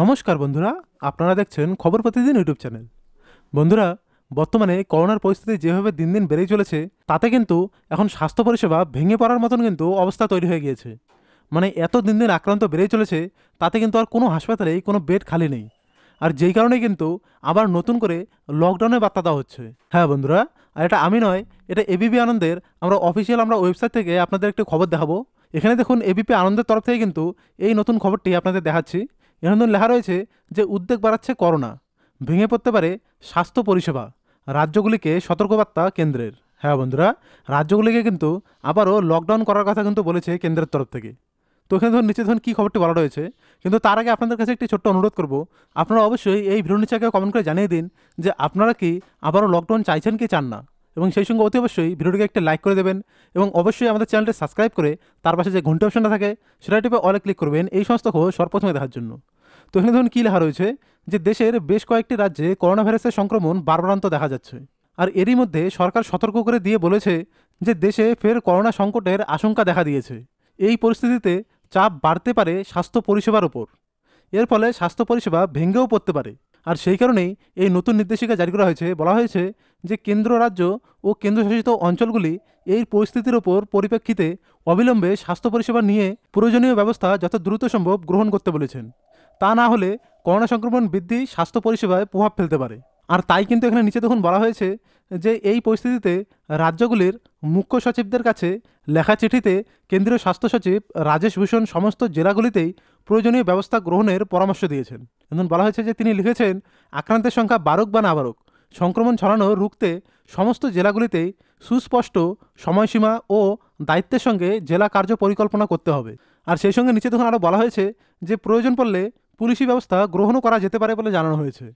নমস্কার বন্ধুরা আপনারা দেখছেন খবর প্রতিদিন ইউটিউব চ্যানেল বন্ধুরা বর্তমানে করোনার পরিস্থিতি যেভাবে দিন দিন বেড়েই চলেছে তাতে কিন্তু এখন স্বাস্থ্য পরিষেবা ভেঙে পড়ার মতন কিন্তু অবস্থা তৈরি হয়ে গিয়েছে মানে এত দিন দিন আক্রান্ত বেড়েই চলেছে তাতে কিন্তু আর কোনো হাসপাতালেই কোনো বেড খালি নেই আর যেই কারণে কিন্তু আবার নতুন করে লকডাউনের বার্তা দেওয়া হচ্ছে হ্যাঁ বন্ধুরা আর এটা আমি নয় এটা এবিপি আনন্দের আমরা অফিসিয়াল আমরা ওয়েবসাইট থেকে আপনাদের একটি খবর দেখাবো এখানে দেখুন এবিপি আনন্দের তরফ থেকে কিন্তু এই নতুন খবরটি আপনাদের দেখাচ্ছি এখানে লেখা রয়েছে যে উদ্বেগ বাড়াচ্ছে করোনা ভেঙে পড়তে পারে স্বাস্থ্য পরিষেবা রাজ্যগুলিকে সতর্কবার্তা কেন্দ্রের হ্যাঁ বন্ধুরা রাজ্যগুলিকে কিন্তু আবারও লকডাউন করার কথা কিন্তু বলেছে কেন্দ্রের তরফ থেকে তো এখানে ধরুন নিচে ধরুন কী খবরটি বলা রয়েছে কিন্তু তার আগে আপনাদের কাছে একটি ছোট্ট অনুরোধ করব আপনারা অবশ্যই এই ভিডিও নিচে কমেন্ট করে জানিয়ে দিন যে আপনারা কি আবারও লকডাউন চাইছেন কি চান না এবং সেই সঙ্গে অতি অবশ্যই ভিডিওটিকে একটা লাইক করে দেবেন এবং অবশ্যই আমাদের চ্যানেলটি সাবস্ক্রাইব করে তার পাশে যে ঘন্টি অপশনটা থাকে সেটা টিপে অলে ক্লিক করবেন এই সমস্ত খবর সর্বপ্রথমে দেখার জন্য তো এখানে ধরুন কী লেখা রয়েছে যে দেশের বেশ কয়েকটি রাজ্যে করোনা ভাইরাসের সংক্রমণ বারবারান্ত দেখা যাচ্ছে আর এরই মধ্যে সরকার সতর্ক করে দিয়ে বলেছে যে দেশে ফের করোনা সংকটের আশঙ্কা দেখা দিয়েছে এই পরিস্থিতিতে চাপ বাড়তে পারে স্বাস্থ্য পরিষেবার ওপর এর ফলে স্বাস্থ্য পরিষেবা ভেঙ্গেও পড়তে পারে আর সেই কারণেই এই নতুন নির্দেশিকা জারি করা হয়েছে বলা হয়েছে যে কেন্দ্র রাজ্য ও কেন্দ্রশাসিত অঞ্চলগুলি এই পরিস্থিতির ওপর পরিপ্রেক্ষিতে অবিলম্বে স্বাস্থ্য পরিষেবা নিয়ে প্রয়োজনীয় ব্যবস্থা যত দ্রুত সম্ভব গ্রহণ করতে বলেছেন তা না হলে করোনা সংক্রমণ বৃদ্ধি স্বাস্থ্য পরিষেবায় প্রভাব ফেলতে পারে আর তাই কিন্তু এখানে নিচে দেখুন বলা হয়েছে যে এই পরিস্থিতিতে রাজ্যগুলির মুখ্য সচিবদের কাছে লেখা চিঠিতে কেন্দ্রীয় স্বাস্থ্য সচিব রাজেশ ভূষণ সমস্ত জেলাগুলিতেই প্রয়োজনীয় ব্যবস্থা গ্রহণের পরামর্শ দিয়েছেন এখন বলা হয়েছে যে তিনি লিখেছেন আক্রান্তের সংখ্যা বারুক বা না বারুক সংক্রমণ ছড়ানো রুখতে সমস্ত জেলাগুলিতেই সুস্পষ্ট সময়সীমা ও দায়িত্বের সঙ্গে জেলা কার্য পরিকল্পনা করতে হবে আর সেই সঙ্গে নিচে তখন আরও বলা হয়েছে যে প্রয়োজন পড়লে পুলিশি ব্যবস্থা গ্রহণও করা যেতে পারে বলে জানানো হয়েছে